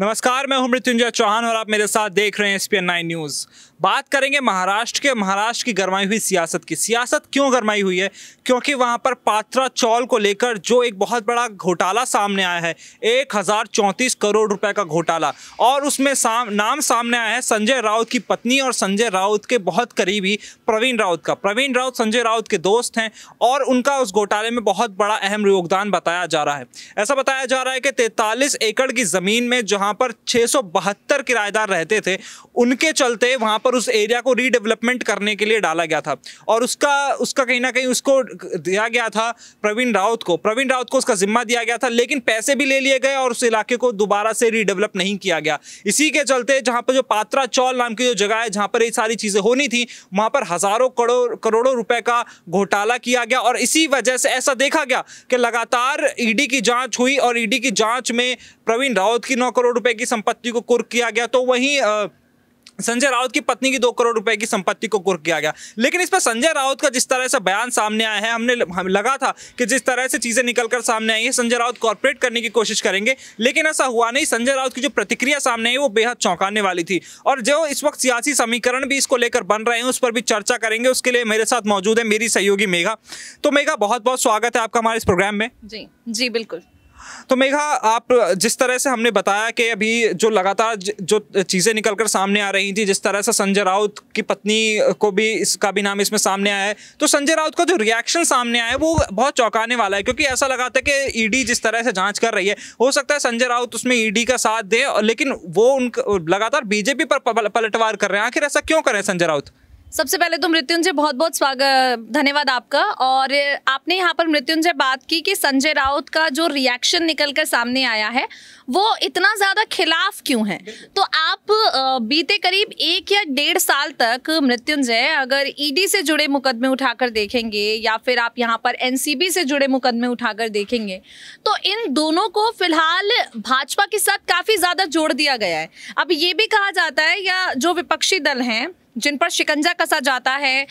नमस्कार मैं हूं मृत्युंजय चौहान और आप मेरे साथ देख रहे हैं एस पी न्यूज़ बात करेंगे महाराष्ट्र के महाराष्ट्र की गरमाई हुई सियासत की सियासत क्यों गरमाई हुई है क्योंकि वहाँ पर पात्रा चौल को लेकर जो एक बहुत बड़ा घोटाला सामने आया है एक हज़ार चौंतीस करोड़ रुपए का घोटाला और उसमें साम, नाम सामने आया है संजय राउत की पत्नी और संजय राउत के बहुत करीबी प्रवीण राउत का प्रवीण राउत संजय राउत के दोस्त हैं और उनका उस घोटाले में बहुत बड़ा अहम योगदान बताया जा रहा है ऐसा बताया जा रहा है कि तैतालीस एकड़ की ज़मीन में जहाँ पर छः किराएदार रहते थे उनके चलते वहाँ पर पर उस एरिया को रीडेवलपमेंट करने के लिए डाला गया था और उसका उसका कहीं ना कहीं उसको दिया गया था प्रवीण राउत को प्रवीण राउत को उसका जिम्मा दिया गया था लेकिन पैसे भी ले लिए गए और उस इलाके को दोबारा से रीडेवलप नहीं किया गया इसी के चलते जहाँ पर जो पात्रा चौल नाम की जो जगह है जहाँ पर ये सारी चीज़ें होनी थी वहाँ पर हज़ारों करोड़ करोड़ों रुपए का घोटाला किया गया और इसी वजह से ऐसा देखा गया कि लगातार ईडी e की जांच हुई और ईडी e की जांच में प्रवीण राउत की नौ करोड़ रुपए की संपत्ति को कुर्क किया गया तो वहीं संजय राउत की पत्नी की दो करोड़ रुपए की संपत्ति को कुर्क किया गया लेकिन इस पर संजय राउत का जिस तरह से बयान सामने आया है हमने लगा था कि जिस तरह से चीज़ें निकलकर सामने आई है संजय राउत कॉरपोरेट करने की कोशिश करेंगे लेकिन ऐसा हुआ नहीं संजय राउत की जो प्रतिक्रिया सामने आई वो बेहद चौंकाने वाली थी और जो इस वक्त सियासी समीकरण भी इसको लेकर बन रहे हैं उस पर भी चर्चा करेंगे उसके लिए मेरे साथ मौजूद है मेरी सहयोगी मेघा तो मेघा बहुत बहुत स्वागत है आपका हमारे इस प्रोग्राम में जी जी बिल्कुल तो मेघा आप जिस तरह से हमने बताया कि अभी जो लगातार जो चीज़ें निकल कर सामने आ रही थी जिस तरह से संजय राउत की पत्नी को भी इसका भी नाम इसमें सामने आया है तो संजय राउत का जो रिएक्शन सामने आया है वो बहुत चौंकाने वाला है क्योंकि ऐसा लगा था कि ईडी e जिस तरह से जांच कर रही है हो सकता है संजय राउत उसमें ईडी e का साथ दे लेकिन वो उन लगातार बीजेपी पर पलटवार कर रहे हैं आखिर ऐसा क्यों करें संजय राउत सबसे पहले तो मृत्युंजय बहुत बहुत स्वागत धन्यवाद आपका और आपने यहाँ पर मृत्युंजय बात की कि संजय राउत का जो रिएक्शन निकल कर सामने आया है वो इतना ज़्यादा खिलाफ क्यों है तो आप बीते करीब एक या डेढ़ साल तक मृत्युंजय अगर ईडी e से जुड़े मुकदमे उठाकर देखेंगे या फिर आप यहाँ पर एनसीबी से जुड़े मुकदमे उठाकर देखेंगे तो इन दोनों को फिलहाल भाजपा के साथ काफ़ी ज़्यादा जोड़ दिया गया है अब ये भी कहा जाता है या जो विपक्षी दल हैं जिन पर शिकंजा कसा जाता है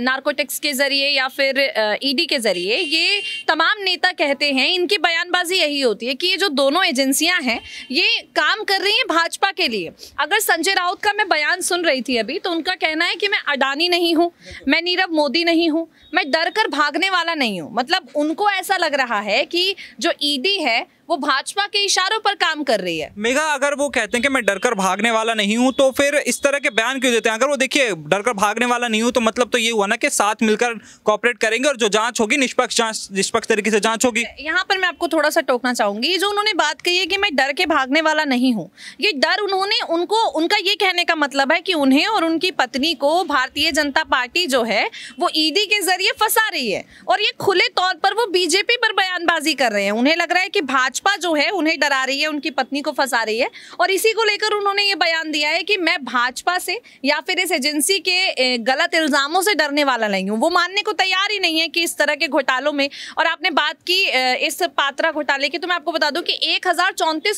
नारकोटिक्स के ज़रिए या फिर ईडी e के ज़रिए ये तमाम नेता कहते हैं इनकी बयानबाजी यही होती है कि ये जो दोनों एजेंसियां कन्या है ये काम कर रही है भाजपा के लिए अगर संजय राउत का मैं बयान सुन रही थी अभी तो उनका कहना है कि मैं अडानी नहीं हूँ मैं नीरव मोदी नहीं हूँ मैं डर कर भागने वाला नहीं हूँ मतलब उनको ऐसा लग रहा है कि जो ईडी है वो भाजपा के इशारों पर काम कर रही है मेघा अगर वो कहते हैं कि मैं डरकर भागने वाला नहीं हूँ तो फिर इस तरह के बयान क्यों देते हैं अगर वो देखिए डरकर भागने वाला नहीं हूँ तो मतलब तो ये हुआ ना कि साथ मिलकर कॉपरेट करेंगे और जो जांच होगी निष्पक्ष जांच निष्पक्ष तरीके से जांच होगी यहाँ पर मैं आपको थोड़ा सा टोकना चाहूंगी जो उन्होंने बात कही है कि मैं डर के भागने वाला नहीं हूँ ये डर उन्होंने उनको उनका ये कहने का मतलब है कि उन्हें और उनकी पत्नी को भारतीय जनता पार्टी जो है वो ईडी के जरिए फंसा रही है और ये खुले तौर पर वो बीजेपी पर बयानबाजी कर रहे हैं उन्हें लग रहा है कि भाजपा भाजपा जो है उन्हें डरा रही है उनकी पत्नी को फंसा रही है और इसी को लेकर उन्होंने ये बयान दिया है कि मैं भाजपा से या फिर इस एजेंसी के गलत इल्जामों से डरने वाला नहीं हूँ वो मानने को तैयार ही नहीं है कि इस तरह के घोटालों में और आपने बात की इस पात्रा घोटाले की तो मैं आपको बता दूँ कि एक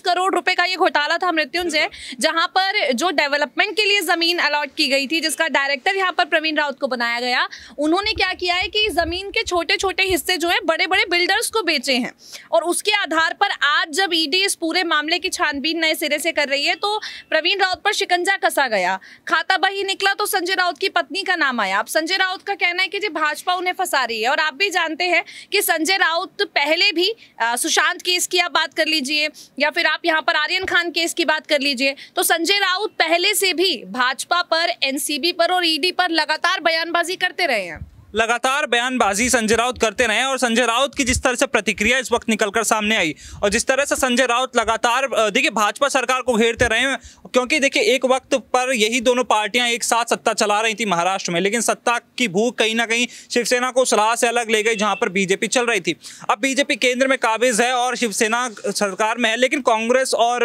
करोड़ रुपये का ये घोटाला था मृत्युंजय जहाँ पर जो डेवलपमेंट के लिए जमीन अलॉट की गई थी जिसका डायरेक्टर यहाँ पर प्रवीण राउत को बनाया गया उन्होंने क्या किया है कि जमीन के छोटे छोटे हिस्से जो है बड़े बड़े बिल्डर्स को बेचे हैं और उसके आधार पर पर आज जब ईडी e इस पूरे मामले की छानबीन नए सिरे से कर रही है तो प्रवीण राउत पर शिकंजा कसा गया खाता बही निकला तो संजय राउत की पत्नी का नाम आया अब संजय राउत का कहना है कि जी भाजपा उन्हें फंसा रही है और आप भी जानते हैं कि संजय राउत पहले भी सुशांत केस की आप बात कर लीजिए या फिर आप यहाँ पर आर्यन खान केस की बात कर लीजिए तो संजय राउत पहले से भी भाजपा पर एनसीबी पर और ईडी e पर लगातार बयानबाजी करते रहे हैं लगातार बयानबाजी संजय राउत करते रहे और संजय राउत की जिस तरह से प्रतिक्रिया इस वक्त निकलकर सामने आई और जिस तरह से संजय राउत लगातार देखिए भाजपा सरकार को घेरते रहे क्योंकि देखिए एक वक्त पर यही दोनों पार्टियां एक साथ सत्ता चला रही थी महाराष्ट्र में लेकिन सत्ता की भूख कहीं ना कहीं शिवसेना को सलाह से अलग ले गई जहां पर बीजेपी चल रही थी अब बीजेपी केंद्र में काबिज है और शिवसेना सरकार में है लेकिन कांग्रेस और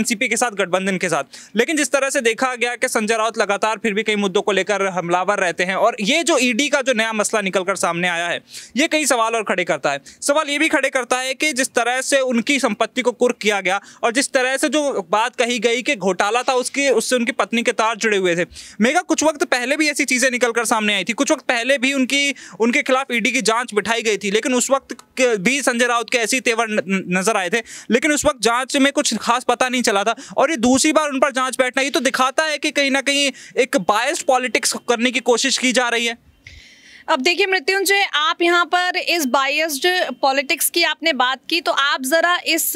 एनसीपी के साथ गठबंधन के साथ लेकिन जिस तरह से देखा गया कि संजय राउत लगातार फिर भी कई मुद्दों को लेकर हमलावर रहते हैं और ये जो ईडी का जो नया मसला निकलकर सामने आया है ये कई सवाल और खड़े करता है सवाल ये भी खड़े करता है कि जिस तरह से उनकी संपत्ति को कुर्क किया गया और जिस तरह से जो बात कही गई कि घोटा डाला था उसकी उससे उनकी पत्नी के तार जुड़े हुए थे मेघा कुछ वक्त पहले भी ऐसी चीज़ें निकल कर सामने आई थी कुछ वक्त पहले भी उनकी उनके खिलाफ ईडी की जांच बिठाई गई थी लेकिन उस वक्त भी संजय राउत के ऐसे तेवर नजर आए थे लेकिन उस वक्त जाँच में कुछ खास पता नहीं चला था और ये दूसरी बार उन पर जाँच बैठना ये तो दिखाता है कि कहीं ना कहीं एक बायस पॉलिटिक्स करने की कोशिश की जा रही है अब देखिए मृत्युंजय आप यहाँ पर इस बायस्ड पॉलिटिक्स की आपने बात की तो आप ज़रा इस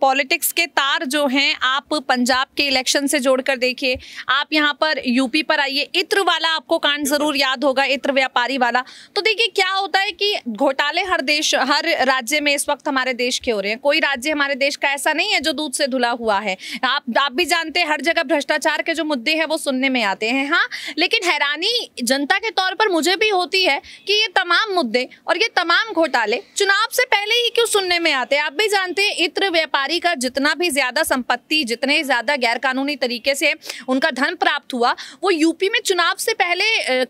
पॉलिटिक्स के तार जो हैं आप पंजाब के इलेक्शन से जोड़कर देखिए आप यहाँ पर यूपी पर आइए इत्र वाला आपको कांड ज़रूर याद होगा इत्र व्यापारी वाला तो देखिए क्या होता है कि घोटाले हर देश हर राज्य में इस वक्त हमारे देश के हो रहे हैं कोई राज्य हमारे देश का ऐसा नहीं है जो दूध से धुला हुआ है आप आप भी जानते हैं हर जगह भ्रष्टाचार के जो मुद्दे हैं वो सुनने में आते हैं हाँ लेकिन हैरानी जनता के तौर पर मुझे भी होती है है कि ये तमाम मुद्दे और ये तमाम घोटाले चुनाव से पहले ही क्यों सुनने में आते हैं आप भी जानते हैं इत्र व्यापारी का जितना भी ज्यादा संपत्ति जितने ज्यादा गैरकानूनी तरीके से उनका धन प्राप्त हुआ वो यूपी में चुनाव से पहले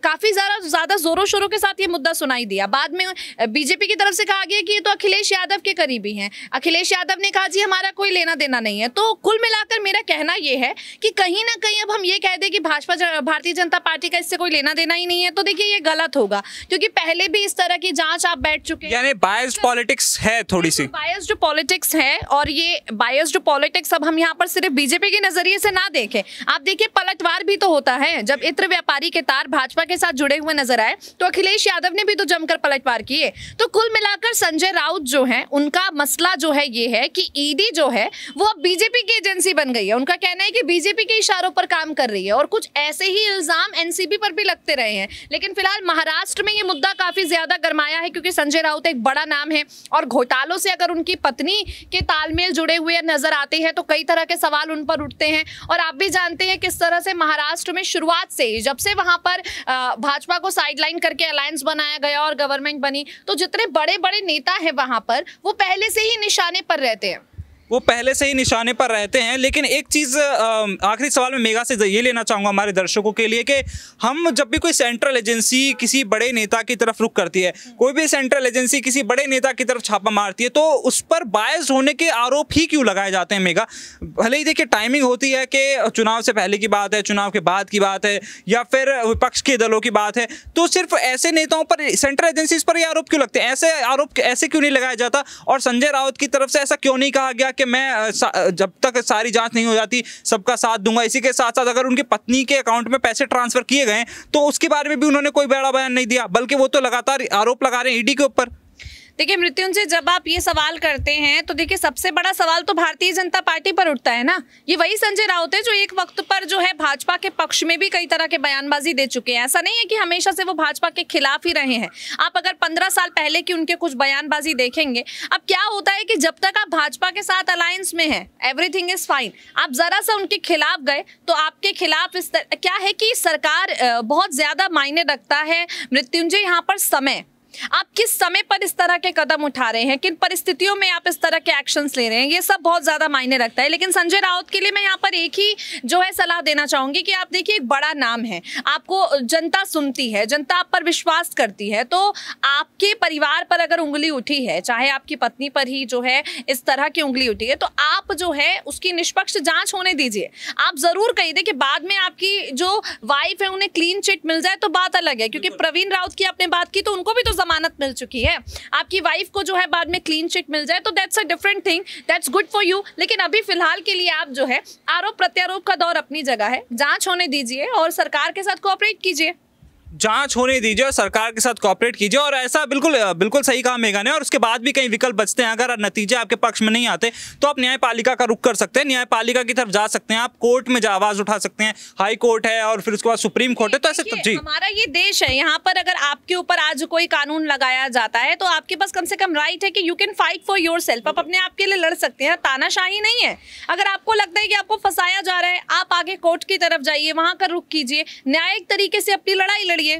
काफी ज्यादा ज्यादा जोरों शोरों के साथ ये मुद्दा सुनाई दिया बाद में बीजेपी की तरफ से कहा गया कि ये तो अखिलेश यादव के करीबी है अखिलेश यादव ने कहा जी हमारा कोई लेना देना नहीं है तो कुल मिलाकर मेरा कहना यह है कि कहीं ना कहीं अब हम ये कह दें कि भाजपा भारतीय जनता पार्टी का इससे कोई लेना देना ही नहीं है तो देखिए ये गलत होगा क्योंकि पहले भी इस तरह की जांच आप बैठ चुके हैं यानी बायस मतलब पॉलिटिक्स है थोड़ी सी बायस जो पॉलिटिक्स है और ये बायस जो पॉलिटिक्स अब हम यहाँ पर सिर्फ बीजेपी के नजरिए से ना देखें आप देखिए पलटवार भी तो होता है जब इत्र व्यापारी के तार भाजपा के साथ जुड़े हुए नजर आए तो अखिलेश यादव ने भी तो जमकर पलटवार किए तो कुल मिलाकर संजय राउत जो है उनका मसला जो है ये है कि ईडी e जो है वो अब बीजेपी की एजेंसी बन गई है उनका कहना है कि बीजेपी के इशारों पर काम कर रही है और कुछ ऐसे ही इल्जाम एनसीबी पर भी लगते रहे हैं लेकिन फिलहाल महाराष्ट्र महाराष्ट्र में ये मुद्दा काफी ज्यादा गरमाया है क्योंकि संजय राउत एक बड़ा नाम है और घोटालों से अगर उनकी पत्नी के तालमेल जुड़े हुए नजर आते हैं तो कई तरह के सवाल उन पर उठते हैं और आप भी जानते हैं किस तरह से महाराष्ट्र में शुरुआत से जब से वहां पर भाजपा को साइडलाइन करके अलायंस बनाया गया और गवर्नमेंट बनी तो जितने बड़े बड़े नेता है वहां पर वो पहले से ही निशाने पर रहते हैं वो पहले से ही निशाने पर रहते हैं लेकिन एक चीज़ आखिरी सवाल मैं मेगा से ये लेना चाहूँगा हमारे दर्शकों के लिए कि हम जब भी कोई सेंट्रल एजेंसी किसी बड़े नेता की तरफ रुख करती है कोई भी सेंट्रल एजेंसी किसी बड़े नेता की तरफ छापा मारती है तो उस पर बायस होने के आरोप ही क्यों लगाए जाते हैं मेगा भले ही देखिए टाइमिंग होती है कि चुनाव से पहले की बात है चुनाव के बाद की बात है या फिर विपक्ष के दलों की बात है तो सिर्फ ऐसे नेताओं पर सेंट्रल एजेंसीज पर ही आरोप क्यों लगते हैं ऐसे आरोप ऐसे क्यों नहीं लगाया जाता और संजय राउत की तरफ से ऐसा क्यों नहीं कहा गया कि मैं जब तक सारी जांच नहीं हो जाती सबका साथ दूंगा इसी के साथ साथ अगर उनकी पत्नी के अकाउंट में पैसे ट्रांसफर किए गए तो उसके बारे में भी उन्होंने कोई बड़ा बयान नहीं दिया बल्कि वो तो लगातार आरोप लगा रहे हैं ईडी के ऊपर देखिए मृत्युंजय जब आप ये सवाल करते हैं तो देखिए सबसे बड़ा सवाल तो भारतीय जनता पार्टी पर उठता है ना ये वही संजय राउत है जो एक वक्त पर जो है भाजपा के पक्ष में भी कई तरह के बयानबाजी दे चुके हैं ऐसा नहीं है कि हमेशा से वो भाजपा के खिलाफ ही रहे हैं आप अगर पंद्रह साल पहले की उनके कुछ बयानबाजी देखेंगे अब क्या होता है कि जब तक आप भाजपा के साथ अलायंस में है एवरीथिंग इज फाइन आप जरा सा उनके खिलाफ गए तो आपके खिलाफ इस क्या है कि सरकार बहुत ज्यादा मायने रखता है मृत्युंजय यहाँ पर समय आप किस समय पर इस तरह के कदम उठा रहे हैं किन परिस्थितियों में आप इस तरह के एक्शन ले रहे हैं ये सब बहुत ज़्यादा मायने रखता है लेकिन संजय राउत के लिए मैं यहाँ पर एक ही जो है सलाह देना चाहूंगी कि आप देखिए एक बड़ा नाम है आपको जनता सुनती है जनता आप पर विश्वास करती है तो आपके परिवार पर अगर उंगली उठी है चाहे आपकी पत्नी पर ही जो है इस तरह की उंगली उठी है तो आप जो है उसकी निष्पक्ष जांच होने दीजिए आप ज़रूर कही दे कि बाद में आपकी जो वाइफ है उन्हें क्लीन चिट मिल जाए तो बात अलग है क्योंकि प्रवीण राउत की आपने बात की तो उनको भी तो जमानत मिल चुकी है आपकी वाइफ को जो है बाद में क्लीन चिट मिल जाए तो that's a different thing that's good for you लेकिन अभी फिलहाल के लिए आप जो है आरोप प्रत्यारोप का दौर अपनी जगह है जांच होने दीजिए और सरकार के साथ कोऑपरेट कीजिए जांच होने दीजिए और सरकार के साथ कॉपरेट कीजिए और ऐसा बिल्कुल बिल्कुल सही कहा मेघा ने और उसके बाद भी कई विकल्प बचते हैं अगर नतीजे आपके पक्ष में नहीं आते तो आप न्यायपालिका का रुख कर सकते हैं न्यायपालिका की तरफ जा सकते हैं आप कोर्ट में आवाज उठा सकते हैं हाई कोर्ट है और फिर उसके बाद सुप्रीम कोर्ट है तो ऐसे जी हमारा ये देश है यहाँ पर अगर आपके ऊपर आज कोई कानून लगाया जाता है तो आपके पास कम से कम राइट है कि you can fight for yourself आप अपने आप के लिए लड़ सकते हैं तानाशाही नहीं है अगर आपको लगता है कि आपको फंसाया जा रहा है आप आगे कोर्ट की तरफ जाइए वहां का रुख कीजिए न्यायिक तरीके से अपनी लड़ाई ಮಾಡಿಗೆ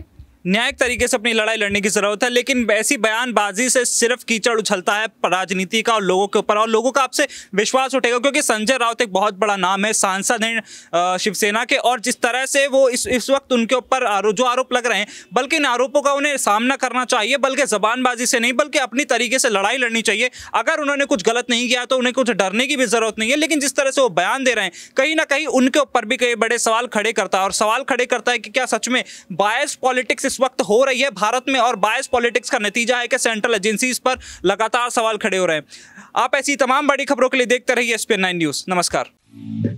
न्यायिक तरीके से अपनी लड़ाई लड़ने की जरूरत है लेकिन ऐसी बयानबाजी से सिर्फ कीचड़ उछलता है राजनीति का और लोगों के ऊपर और लोगों का आपसे विश्वास उठेगा क्योंकि संजय राउत एक बहुत बड़ा नाम है सांसद हैं शिवसेना के और जिस तरह से वो इस इस वक्त उनके ऊपर जो आरोप लग रहे हैं बल्कि इन आरोपों का उन्हें सामना करना चाहिए बल्कि जबानबाजी से नहीं बल्कि अपनी तरीके से लड़ाई लड़नी चाहिए अगर उन्होंने कुछ गलत नहीं किया तो उन्हें कुछ डरने की भी जरूरत नहीं है लेकिन जिस तरह से वो बयान दे रहे हैं कहीं ना कहीं उनके ऊपर भी कई बड़े सवाल खड़े करता है और सवाल खड़े करता है कि क्या सच में बायस पॉलिटिक्स इस वक्त हो रही है भारत में और बायस पॉलिटिक्स का नतीजा है कि सेंट्रल एजेंसीज पर लगातार सवाल खड़े हो रहे हैं आप ऐसी तमाम बड़ी खबरों के लिए देखते रहिए एस न्यूज़ नमस्कार